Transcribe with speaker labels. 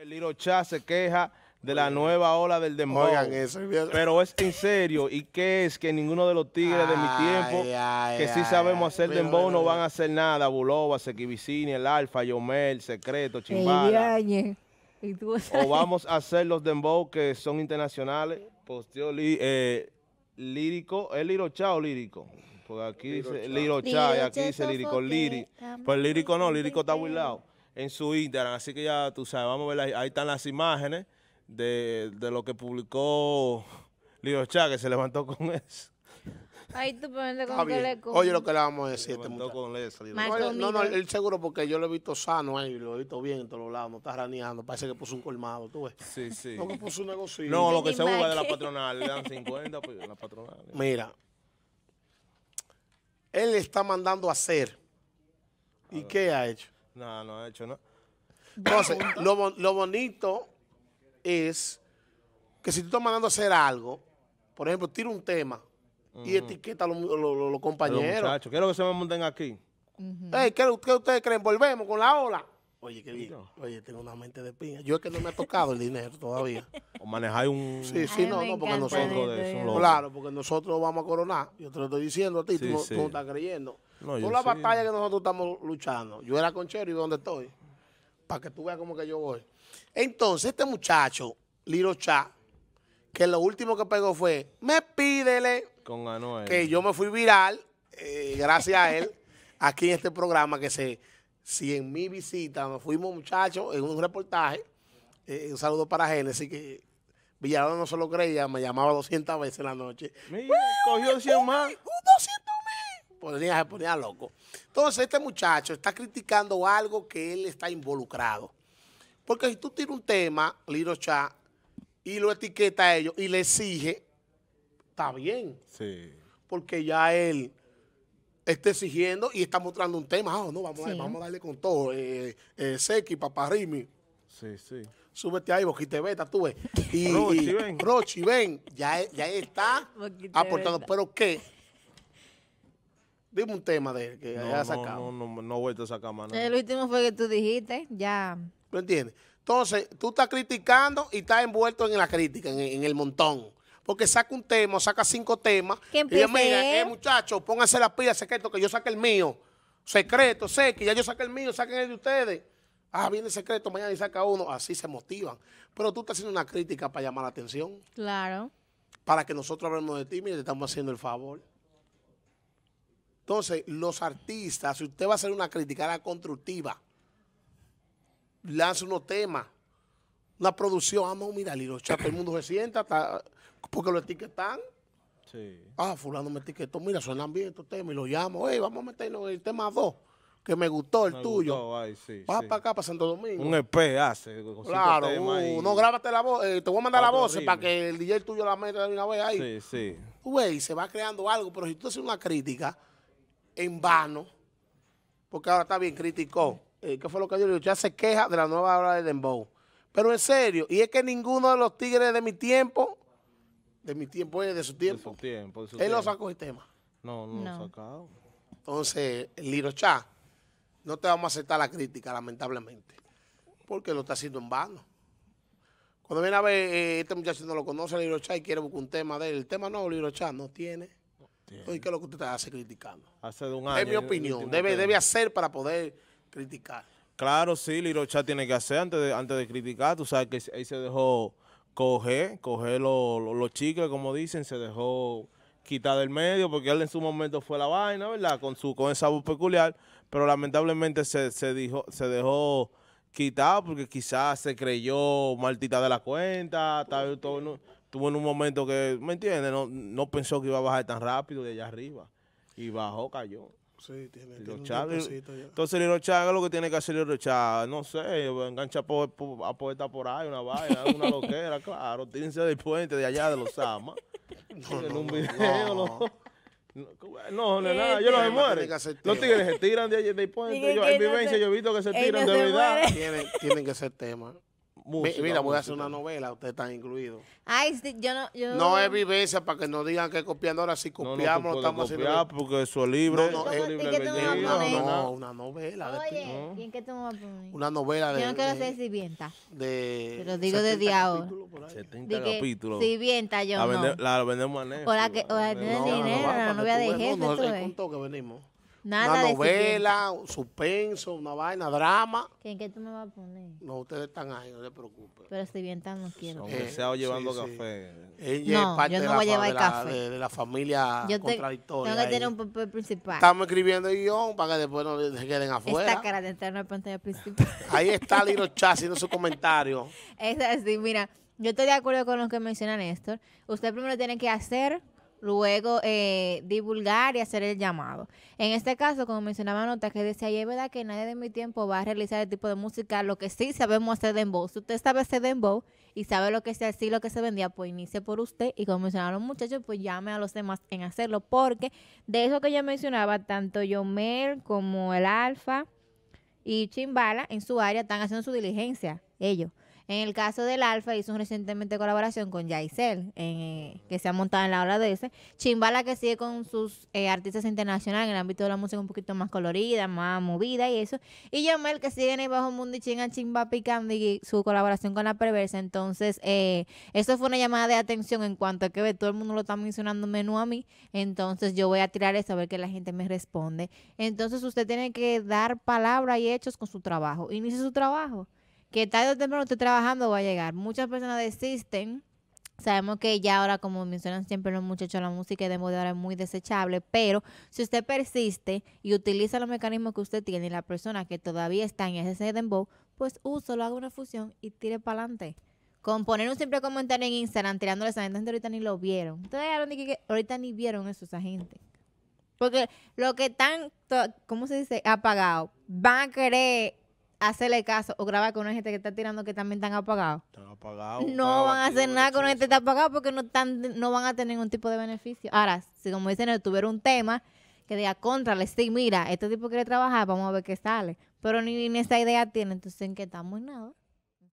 Speaker 1: El se queja de la nueva ola del dembow. Oigan eso. Pero es en serio. ¿Y qué es? Que ninguno de los tigres de mi tiempo, que sí sabemos hacer dembow, no van a hacer nada. Buloba, Sequibicini, el Alfa, Yomel, Secreto, Chimbala.
Speaker 2: Eh. o vamos
Speaker 1: a hacer los dembow que son internacionales. Posteo eh, lírico. ¿Es lirocha o lírico? Porque aquí dice lirocha y aquí dice lírico. Liri. Pues lírico no, lírico está burlado en su Instagram. Así que ya tú sabes, vamos a ver, ahí, están las imágenes de, de lo que publicó Lilo Chá, que se levantó con eso.
Speaker 2: Ahí tú pones con Caleco. Oye, lo que
Speaker 3: le vamos a decir. Este no, no, él seguro porque yo lo he visto sano ahí, lo he visto bien en todos lados, no está raneando. Parece que puso un colmado, tú ves. Sí, sí. No, que puso un negocio. No, lo que se usa de la
Speaker 1: patronal, le dan 50 pues, la patronal.
Speaker 3: Mira, él le está mandando a hacer. ¿Y qué ha hecho? No, no ha hecho nada. Entonces, lo, lo bonito es que si tú estás mandando a hacer algo, por ejemplo, tira un tema y etiqueta a los, compañeros. muchachos, quiero que se me monten aquí. ¿qué, ustedes creen? Volvemos con la ola. Oye, qué bien. Oye, tengo una mente de piña. Yo es que no me ha tocado el dinero todavía. O manejar un. Sí, sí, no, no, porque nosotros. claro, porque nosotros vamos a coronar. Yo te lo estoy diciendo a ti, tú, no, estás creyendo. No, Toda la batalla que nosotros estamos luchando. Yo era conchero y donde estoy. Para que tú veas cómo que yo voy. Entonces, este muchacho, Liro Cha, que lo último que pegó fue: Me pídele. Que yo me fui viral, eh, gracias a él, aquí en este programa que se si en mi visita Nos fuimos, muchachos, en un reportaje. Eh, un saludo para Génesis, que Villalona no se lo creía, me llamaba 200 veces en la noche. cogió 100 más. 200 mil. Ponía, ponía loco. Entonces, este muchacho está criticando algo que él está involucrado. Porque si tú tienes un tema, Liro Chá, y lo etiqueta a ellos y le exige, está bien. Sí. Porque ya él está exigiendo y está mostrando un tema. Ah, no, vamos, a, darle con todo. Eh, eh, Seki, Papá Rimi. Sí, sí. Súbete ahí, Boquite Beta, tú ves. Y, Rochi, ven. Rochi, ven. Ya, ya está
Speaker 2: aportando. ¿Pero
Speaker 3: qué? Dime un tema de él que no, sacado. No, no, no, vuelto a sacar más nada.
Speaker 2: El último fue que tú dijiste, ya. lo entiendes? Entonces,
Speaker 3: tú estás criticando y estás envuelto en la crítica, en, en el montón porque saca un tema, saca cinco temas. Y ella me eh, muchachos, pónganse la pila secreto, que yo saque el mío. Secreto, sé que ya yo saque el mío, saquen el de ustedes. Ah, viene secreto, mañana y saca uno. Así se motivan. Pero tú estás haciendo una crítica para llamar la atención. Claro. Para que nosotros hablemos de ti, mire, te estamos haciendo el favor. Entonces, los artistas, si usted va a hacer una crítica, la constructiva. Lanza unos temas. Una producción, amo ah, no, mira, Lilo Chapa, el mundo se sienta, está porque lo etiquetan. Sí. Ah, fulano me etiquetó, mira, suenan bien estos temas y lo llamo, vamos a meternos en el tema 2, que me gustó el tuyo.
Speaker 1: Gustó, sí, Vas para acá,
Speaker 3: para Santo Domingo. Un EP
Speaker 1: hace. claro, no,
Speaker 3: grábate la voz, eh, te voy a mandar ah, la voz eh, para que el DJ tuyo la meta de una vez ahí. Sí, sí. Güey, se va creando algo, pero si tú haces una crítica en vano, porque ahora está bien, criticó. Eh, ¿Qué fue lo que yo le dije? Ya se queja de la nueva obra de Dembow. Pero en serio, y es que ninguno de los tigres de mi tiempo de mi tiempo, eh, de su tiempo. De su tiempo, Él no sacó el tema. No, no, lo sacado. Entonces, lirocha no te vamos a aceptar la crítica, lamentablemente, porque lo está haciendo en vano. Cuando viene a ver, eh, este muchacho no lo conoce, lirocha y quiere buscar un tema de él. El tema no, lirocha no tiene. No tiene. ¿qué es lo que usted hace criticando?
Speaker 1: Hace de un año. Es mi opinión. Debe, debe
Speaker 3: hacer para poder criticar.
Speaker 1: Claro, sí, lirocha tiene que hacer antes antes de criticar. Tú sabes que ahí se dejó coge, coge los lo, como dicen, se dejó quitar del medio porque él en su momento fue la vaina, ¿verdad? Con su con esa voz peculiar, pero lamentablemente se, dijo, se dejó quitar porque quizás se creyó maldita de la cuenta, tal, todo, tuvo en un momento que, ¿me entiendes? No, no pensó que iba a bajar tan rápido de allá arriba y bajó, cayó. Sí, tiene, tiene Entonces Lino rochado lo que tiene que hacer el rochado no sé, engancha a, po por ahí, una vaina, una loquera, claro, tírense del puente de allá de los Amas. no, no. No, no, nada, yo eh, no se Los tigres se tiran de allí del puente. Yo, en vivencia yo he visto que se tiran de verdad. Tienen,
Speaker 3: tienen que ser temas Mira, voy a hacer una novela, ustedes están incluidos.
Speaker 2: Ay, yo no... Yo... No es
Speaker 3: vivencia para que nos digan que copiando ahora sí copiamos, no, no estamos copiar porque eso es libre. No, no, es libre. no, no, una
Speaker 2: novela. Oye, ¿y en qué tú me vas a
Speaker 3: poner? Una novela de... Yo no quiero hacer sirvienta. De...
Speaker 2: Te lo digo desde ahora.
Speaker 3: 70 capítulos. Sirvienta yo la no. la vendemos a Netflix.
Speaker 2: O la que... O no, dinero, la novia de jefe, tú ves. que venimos.
Speaker 3: Nada una novela, un suspenso, una vaina, drama.
Speaker 2: ¿En qué tú me vas a poner?
Speaker 3: No, ustedes están ahí, no se
Speaker 2: preocupen. Pero si bien tan no quiero. Aunque eh, ha llevando café. Ella parte yo no de, voy la, a llevar de, café. La, de, la familia yo contradictoria. Tengo que tener un papel principal.
Speaker 3: Estamos escribiendo el guión para que después no se queden afuera. Esta
Speaker 2: cara de entrar en la pantalla principal.
Speaker 3: ahí está Lino Chá haciendo su comentario.
Speaker 2: Es así, mira. Yo estoy de acuerdo con lo que menciona Néstor. Usted primero tiene que hacer luego eh, divulgar y hacer el llamado. En este caso, como mencionaba Nota, que decía, y es verdad que nadie de mi tiempo va a realizar el tipo de música, lo que sí sabemos hacer dembow. Si usted sabe hacer dembow y sabe lo que es así, lo que se vendía, pues inicie por usted. Y como mencionaron los muchachos, pues llame a los demás en hacerlo, porque de eso que yo mencionaba, tanto Yomer como el Alfa y Chimbala en su área están haciendo su diligencia, ellos. En el caso del Alfa, hizo recientemente colaboración con Yaisel, eh, que se ha montado en la ola de ese. Chimbala, que sigue con sus eh, artistas internacionales en el ámbito de la música un poquito más colorida, más movida y eso. Y Yamel, que sigue en el bajo mundo y chinga chimba picando y su colaboración con La Perversa. Entonces, eh, eso fue una llamada de atención en cuanto a que todo el mundo lo está mencionando menos a mí. Entonces, yo voy a tirar eso a ver que la gente me responde. Entonces, usted tiene que dar palabra y hechos con su trabajo. Inicie su trabajo que tarde o temprano esté trabajando va a llegar. Muchas personas desisten. Sabemos que ya ahora, como mencionan siempre los muchachos, la música de moda es muy desechable, pero si usted persiste y utiliza los mecanismos que usted tiene y la persona que todavía está en ese dembow, pues úsalo, haga una fusión y tire para adelante. Con poner un simple comentario en Instagram tirándole a gente, ahorita ni lo vieron. Ustedes ahorita ni vieron eso, esa gente. Porque lo que están, ¿cómo se dice? Apagado. Van a querer hacerle caso o grabar con una gente que está tirando que también están apagados. No van a hacer nada con una gente que está apagado porque no, están, no van a tener ningún tipo de beneficio. Ahora, si como dicen, tuvieron un tema que diga, le sí, mira, este tipo quiere trabajar, vamos a ver qué sale. Pero ni, ni esa idea tiene, entonces en qué estamos nada.